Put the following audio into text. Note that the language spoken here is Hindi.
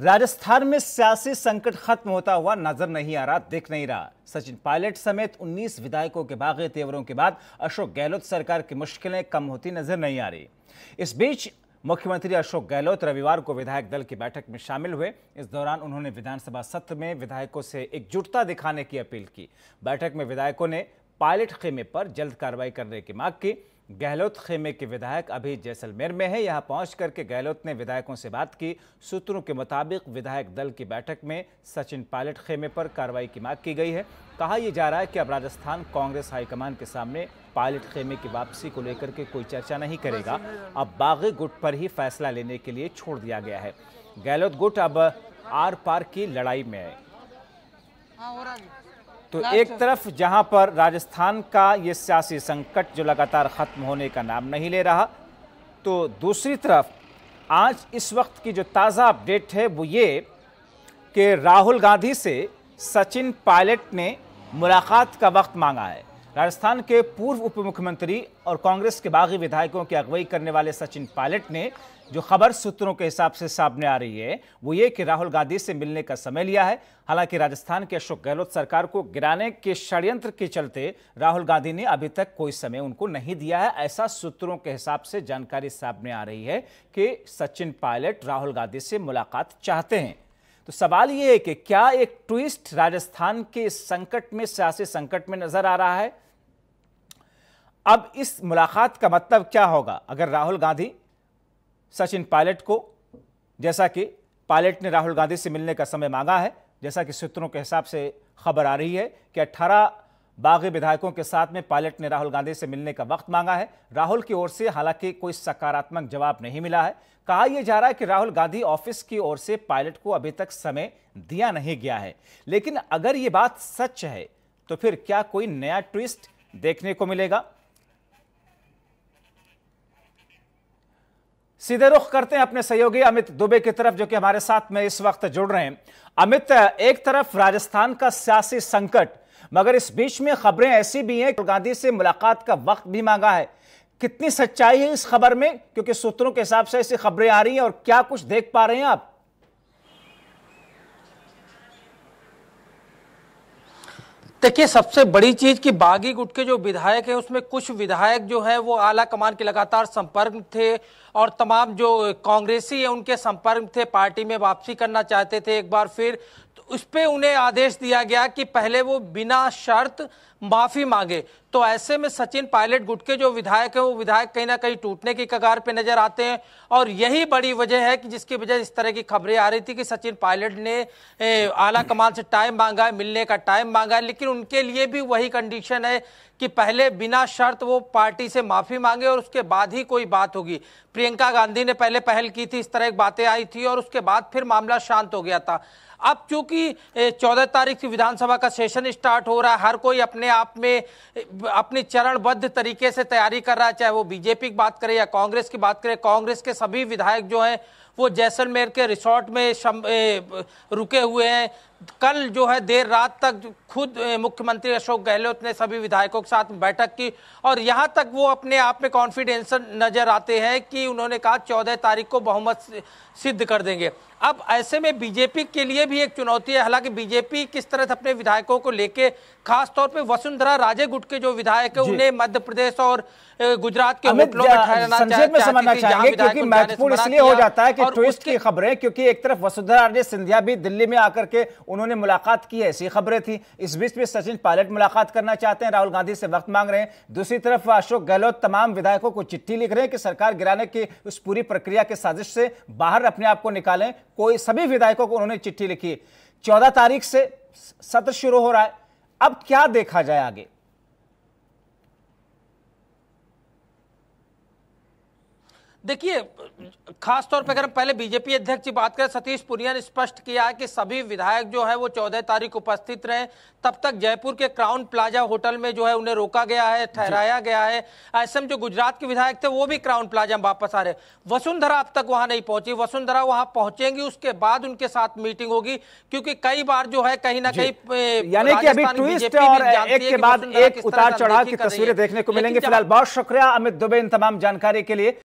राजस्थान में सियासी संकट खत्म होता हुआ नजर नहीं आ रहा दिख नहीं रहा सचिन पायलट समेत 19 विधायकों के बागी तेवरों के बाद अशोक गहलोत सरकार की मुश्किलें कम होती नजर नहीं आ रही इस बीच मुख्यमंत्री अशोक गहलोत रविवार को विधायक दल की बैठक में शामिल हुए इस दौरान उन्होंने विधानसभा सत्र में विधायकों से एकजुटता दिखाने की अपील की बैठक में विधायकों ने पायलट खेमे पर जल्द कार्रवाई करने की मांग की गहलोत खेमे के विधायक अभी जैसलमेर में है यहां पहुंच करके गहलोत ने विधायकों से बात की सूत्रों के मुताबिक विधायक दल की बैठक में सचिन पायलट खेमे पर कार्रवाई की मांग की गई है कहा यह जा रहा है कि अब राजस्थान कांग्रेस हाईकमान के सामने पायलट खेमे की वापसी को लेकर के कोई चर्चा नहीं करेगा अब बागी गुट पर ही फैसला लेने के लिए छोड़ दिया गया है गहलोत गुट अब आर पार की लड़ाई में हाँ, है तो एक तरफ जहां पर राजस्थान का ये सियासी संकट जो लगातार ख़त्म होने का नाम नहीं ले रहा तो दूसरी तरफ आज इस वक्त की जो ताज़ा अपडेट है वो ये कि राहुल गांधी से सचिन पायलट ने मुलाकात का वक्त मांगा है राजस्थान के पूर्व उप मुख्यमंत्री और कांग्रेस के बागी विधायकों की अगुवाई करने वाले सचिन पायलट ने जो खबर सूत्रों के हिसाब से सामने आ रही है वो ये कि राहुल गांधी से मिलने का समय लिया है हालांकि राजस्थान के अशोक गहलोत सरकार को गिराने के षड्यंत्र के चलते राहुल गांधी ने अभी तक कोई समय उनको नहीं दिया है ऐसा सूत्रों के हिसाब से जानकारी सामने आ रही है कि सचिन पायलट राहुल गांधी से मुलाकात चाहते हैं तो सवाल ये है कि क्या एक ट्विस्ट राजस्थान के संकट में सियासी संकट में नजर आ रहा है अब इस मुलाकात का मतलब क्या होगा अगर राहुल गांधी सचिन पायलट को जैसा कि पायलट ने राहुल गांधी से मिलने का समय मांगा है जैसा कि सूत्रों के हिसाब से खबर आ रही है कि 18 बागी विधायकों के साथ में पायलट ने राहुल गांधी से मिलने का वक्त मांगा है राहुल की ओर से हालांकि कोई सकारात्मक जवाब नहीं मिला है कहा यह जा रहा है कि राहुल गांधी ऑफिस की ओर से पायलट को अभी तक समय दिया नहीं गया है लेकिन अगर ये बात सच है तो फिर क्या कोई नया ट्विस्ट देखने को मिलेगा सीधे रुख करते हैं अपने सहयोगी अमित दुबे की तरफ जो कि हमारे साथ में इस वक्त जुड़ रहे हैं अमित एक तरफ राजस्थान का सियासी संकट मगर इस बीच में खबरें ऐसी भी हैं गांधी से मुलाकात का वक्त भी मांगा है कितनी सच्चाई है इस खबर में क्योंकि सूत्रों के हिसाब से ऐसी खबरें आ रही हैं और क्या कुछ देख पा रहे हैं आप देखिए सबसे बड़ी चीज कि बागी गुट के जो विधायक है उसमें कुछ विधायक जो है वो आला कमान के लगातार संपर्क थे और तमाम जो कांग्रेसी है उनके संपर्क थे पार्टी में वापसी करना चाहते थे एक बार फिर तो उस पर उन्हें आदेश दिया गया कि पहले वो बिना शर्त माफी मांगे तो ऐसे में सचिन पायलट गुट के जो विधायक है वो विधायक कहीं ना कहीं टूटने की कगार पे नजर आते हैं और यही बड़ी वजह है कि जिसकी वजह इस तरह की खबरें आ रही थी कि सचिन पायलट ने आला कमान से टाइम मांगा है मिलने का टाइम मांगा है लेकिन उनके लिए भी वही कंडीशन है कि पहले बिना शर्त वो पार्टी से माफी मांगे और उसके बाद ही कोई बात होगी प्रियंका गांधी ने पहले पहल की थी इस तरह की बातें आई थी और उसके बाद फिर मामला शांत हो गया था अब चूंकि चौदह तारीख से विधानसभा का सेशन स्टार्ट हो रहा है हर कोई अपने अपने आप में अपनी चरणबद्ध तरीके से तैयारी कर रहा है चाहे वो बीजेपी की बात करे या कांग्रेस की बात करे कांग्रेस के सभी विधायक जो हैं वो जैसलमेर के रिसोर्ट में रुके हुए हैं कल जो है देर रात तक खुद मुख्यमंत्री अशोक गहलोत ने सभी विधायकों के साथ बैठक की और यहाँ तक वो अपने आप में कॉन्फिडेंस नजर आते हैं कि उन्होंने कहा चौदह तारीख को बहुमत सिद्ध कर देंगे अब ऐसे में बीजेपी के लिए भी एक चुनौती है हालांकि बीजेपी किस तरह से अपने विधायकों को लेके खासतौर पे वसुंधरा राजे गुट के जो विधायक है उन्हें मध्य प्रदेश और गुजरात के महत्वपूर्ण इसलिए हो जाता है कि ट्विस्ट की खबरें क्योंकि एक तरफ वसुंधरा राजे सिंधिया भी दिल्ली में आकर के उन्होंने मुलाकात की ऐसी खबरें थी इस बीच में सचिन पायलट मुलाकात करना चाहते हैं राहुल गांधी से वक्त मांग रहे हैं दूसरी तरफ अशोक गहलोत तमाम विधायकों को चिट्ठी लिख रहे हैं कि सरकार गिराने की उस पूरी प्रक्रिया के साजिश से बाहर अपने आप को निकालें कोई सभी विधायकों को उन्होंने चिट्ठी लिखी चौदह तारीख से सत्र शुरू हो रहा है अब क्या देखा जाए आगे देखिए खास तौर पर अगर पहले बीजेपी अध्यक्ष की बात करें सतीश पुनिया ने स्पष्ट किया है कि सभी विधायक जो है वो चौदह तारीख उपस्थित रहे तब तक जयपुर के क्राउन प्लाजा होटल में जो है उन्हें रोका गया है ठहराया गया है ऐसे में जो गुजरात के विधायक थे वो भी क्राउन प्लाजा में वापस आ रहे वसुंधरा अब तक वहां नहीं पहुंची वसुंधरा वहां पहुंचेंगी उसके बाद उनके साथ मीटिंग होगी क्योंकि कई बार जो है कहीं ना कहीं बीजेपी एक उतार चढ़ाव की तस्वीरें देखने को मिलेंगे फिलहाल बहुत शुक्रिया अमित दुबे इन तमाम जानकारी के लिए